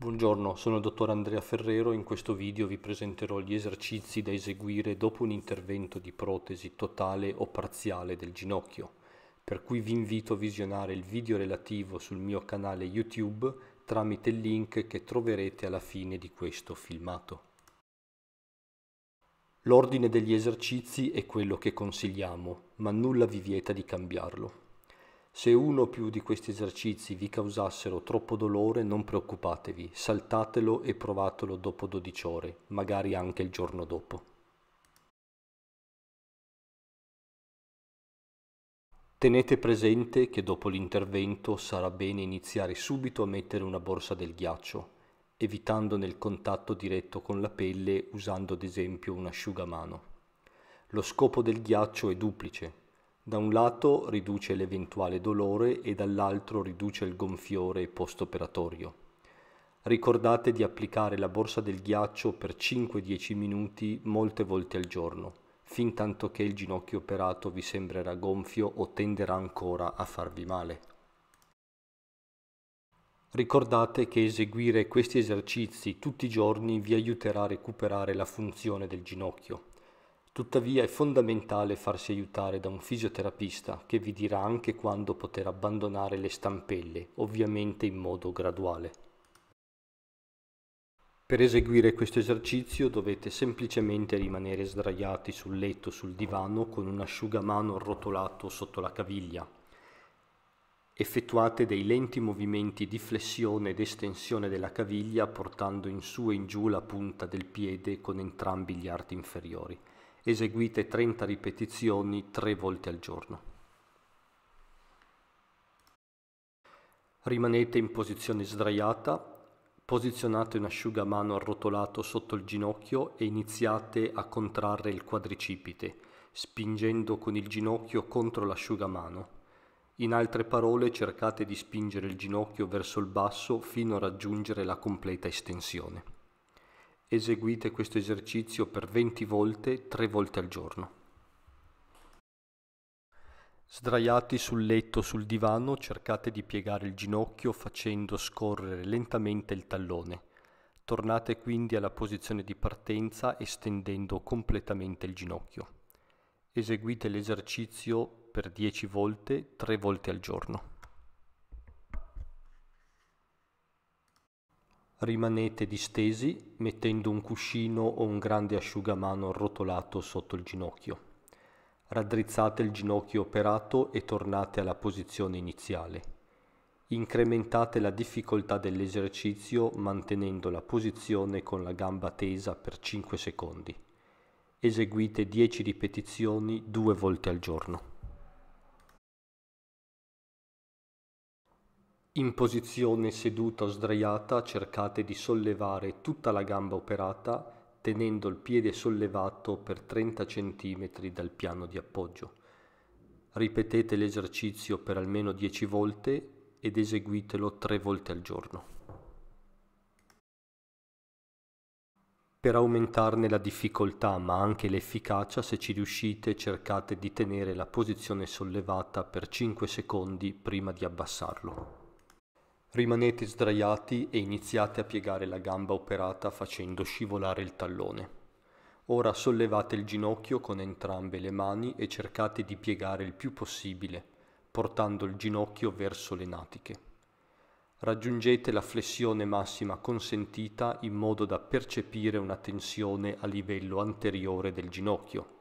Buongiorno, sono il dottor Andrea Ferrero. In questo video vi presenterò gli esercizi da eseguire dopo un intervento di protesi totale o parziale del ginocchio. Per cui vi invito a visionare il video relativo sul mio canale YouTube tramite il link che troverete alla fine di questo filmato. L'ordine degli esercizi è quello che consigliamo, ma nulla vi vieta di cambiarlo. Se uno o più di questi esercizi vi causassero troppo dolore, non preoccupatevi, saltatelo e provatelo dopo 12 ore, magari anche il giorno dopo. Tenete presente che dopo l'intervento sarà bene iniziare subito a mettere una borsa del ghiaccio, evitandone il contatto diretto con la pelle usando ad esempio un asciugamano. Lo scopo del ghiaccio è duplice, da un lato riduce l'eventuale dolore e dall'altro riduce il gonfiore post-operatorio. Ricordate di applicare la borsa del ghiaccio per 5-10 minuti molte volte al giorno, fin tanto che il ginocchio operato vi sembrerà gonfio o tenderà ancora a farvi male. Ricordate che eseguire questi esercizi tutti i giorni vi aiuterà a recuperare la funzione del ginocchio. Tuttavia è fondamentale farsi aiutare da un fisioterapista che vi dirà anche quando poter abbandonare le stampelle, ovviamente in modo graduale. Per eseguire questo esercizio dovete semplicemente rimanere sdraiati sul letto sul divano con un asciugamano arrotolato sotto la caviglia. Effettuate dei lenti movimenti di flessione ed estensione della caviglia portando in su e in giù la punta del piede con entrambi gli arti inferiori eseguite 30 ripetizioni 3 volte al giorno. Rimanete in posizione sdraiata, posizionate un asciugamano arrotolato sotto il ginocchio e iniziate a contrarre il quadricipite, spingendo con il ginocchio contro l'asciugamano. In altre parole cercate di spingere il ginocchio verso il basso fino a raggiungere la completa estensione. Eseguite questo esercizio per 20 volte, 3 volte al giorno. Sdraiati sul letto o sul divano, cercate di piegare il ginocchio facendo scorrere lentamente il tallone. Tornate quindi alla posizione di partenza estendendo completamente il ginocchio. Eseguite l'esercizio per 10 volte, 3 volte al giorno. Rimanete distesi mettendo un cuscino o un grande asciugamano arrotolato sotto il ginocchio. Raddrizzate il ginocchio operato e tornate alla posizione iniziale. Incrementate la difficoltà dell'esercizio mantenendo la posizione con la gamba tesa per 5 secondi. Eseguite 10 ripetizioni due volte al giorno. In posizione seduta o sdraiata cercate di sollevare tutta la gamba operata tenendo il piede sollevato per 30 cm dal piano di appoggio. Ripetete l'esercizio per almeno 10 volte ed eseguitelo 3 volte al giorno. Per aumentarne la difficoltà ma anche l'efficacia, se ci riuscite, cercate di tenere la posizione sollevata per 5 secondi prima di abbassarlo. Rimanete sdraiati e iniziate a piegare la gamba operata facendo scivolare il tallone. Ora sollevate il ginocchio con entrambe le mani e cercate di piegare il più possibile, portando il ginocchio verso le natiche. Raggiungete la flessione massima consentita in modo da percepire una tensione a livello anteriore del ginocchio.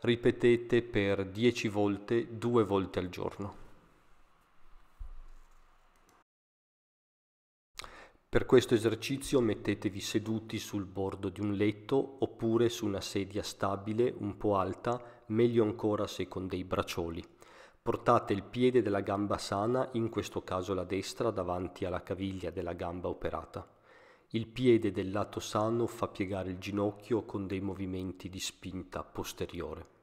Ripetete per 10 volte, 2 volte al giorno. Per questo esercizio mettetevi seduti sul bordo di un letto oppure su una sedia stabile un po' alta, meglio ancora se con dei braccioli. Portate il piede della gamba sana, in questo caso la destra, davanti alla caviglia della gamba operata. Il piede del lato sano fa piegare il ginocchio con dei movimenti di spinta posteriore.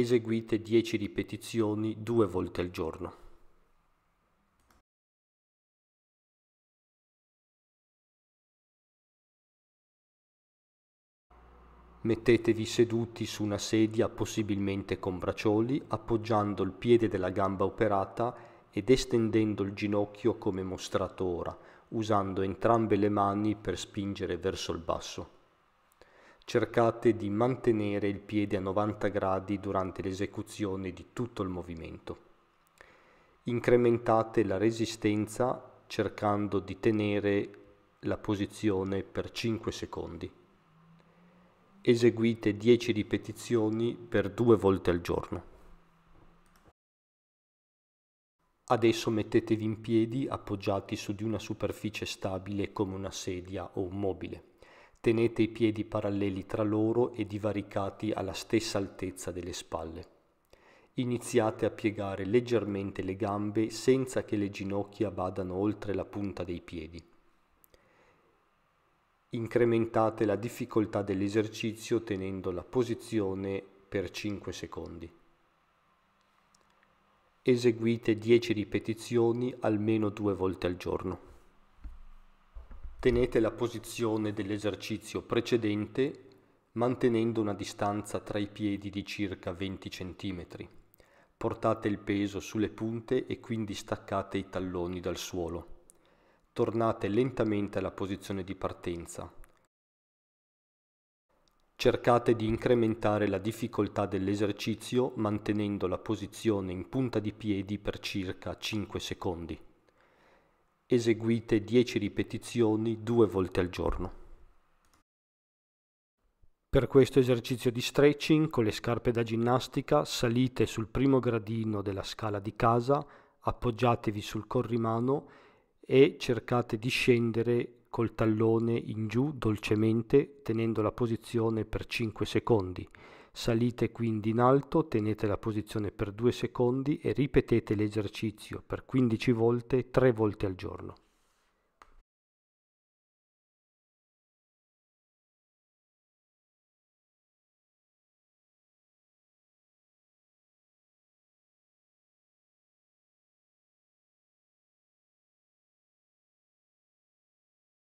Eseguite 10 ripetizioni due volte al giorno. Mettetevi seduti su una sedia possibilmente con braccioli, appoggiando il piede della gamba operata ed estendendo il ginocchio come mostrato ora, usando entrambe le mani per spingere verso il basso cercate di mantenere il piede a 90 gradi durante l'esecuzione di tutto il movimento. Incrementate la resistenza cercando di tenere la posizione per 5 secondi. Eseguite 10 ripetizioni per due volte al giorno. Adesso mettetevi in piedi appoggiati su di una superficie stabile come una sedia o un mobile. Tenete i piedi paralleli tra loro e divaricati alla stessa altezza delle spalle. Iniziate a piegare leggermente le gambe senza che le ginocchia vadano oltre la punta dei piedi. Incrementate la difficoltà dell'esercizio tenendo la posizione per 5 secondi. Eseguite 10 ripetizioni almeno due volte al giorno. Tenete la posizione dell'esercizio precedente mantenendo una distanza tra i piedi di circa 20 cm. Portate il peso sulle punte e quindi staccate i talloni dal suolo. Tornate lentamente alla posizione di partenza. Cercate di incrementare la difficoltà dell'esercizio mantenendo la posizione in punta di piedi per circa 5 secondi. Eseguite 10 ripetizioni due volte al giorno. Per questo esercizio di stretching con le scarpe da ginnastica salite sul primo gradino della scala di casa, appoggiatevi sul corrimano e cercate di scendere col tallone in giù dolcemente tenendo la posizione per 5 secondi. Salite quindi in alto, tenete la posizione per 2 secondi e ripetete l'esercizio per 15 volte 3 volte al giorno.